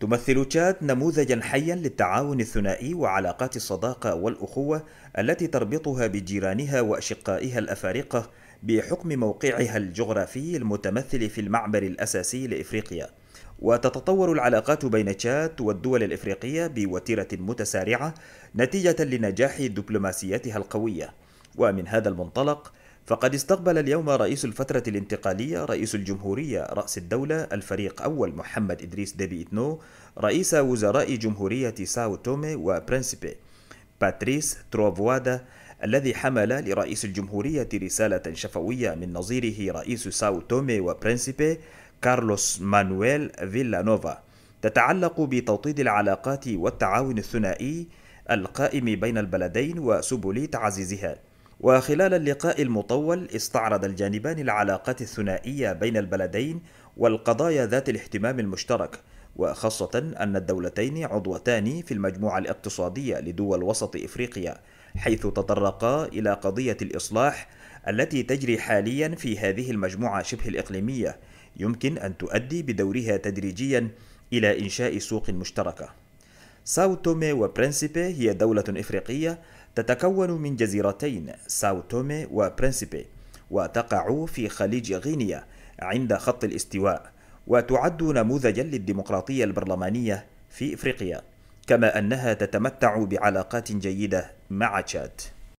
تمثل تشاد نموذجا حيا للتعاون الثنائي وعلاقات الصداقة والأخوة التي تربطها بجيرانها وأشقائها الأفارقة بحكم موقعها الجغرافي المتمثل في المعبر الأساسي لإفريقيا وتتطور العلاقات بين تشاد والدول الإفريقية بوتيرة متسارعة نتيجة لنجاح دبلوماسيتها القوية ومن هذا المنطلق فقد استقبل اليوم رئيس الفترة الانتقالية رئيس الجمهورية رأس الدولة الفريق أول محمد إدريس ديبي إتنو رئيس وزراء جمهورية ساو تومي وبرنسيبي باتريس تروفوادا الذي حمل لرئيس الجمهورية رسالة شفوية من نظيره رئيس ساو تومي وبرنسيبي كارلوس مانويل فيلانوفا تتعلق بتوطيد العلاقات والتعاون الثنائي القائم بين البلدين وسبل تعزيزها وخلال اللقاء المطول استعرض الجانبان العلاقات الثنائية بين البلدين والقضايا ذات الاهتمام المشترك وخاصة أن الدولتين عضوتان في المجموعة الاقتصادية لدول وسط إفريقيا حيث تطرقا إلى قضية الإصلاح التي تجري حاليا في هذه المجموعة شبه الإقليمية يمكن أن تؤدي بدورها تدريجيا إلى إنشاء سوق مشتركة ساو تومي وبرنسيبي هي دولة إفريقية تتكون من جزيرتين ساو تومي وبرنسيبي وتقع في خليج غينيا عند خط الاستواء وتعد نموذجا للديمقراطية البرلمانية في إفريقيا كما أنها تتمتع بعلاقات جيدة مع تشاد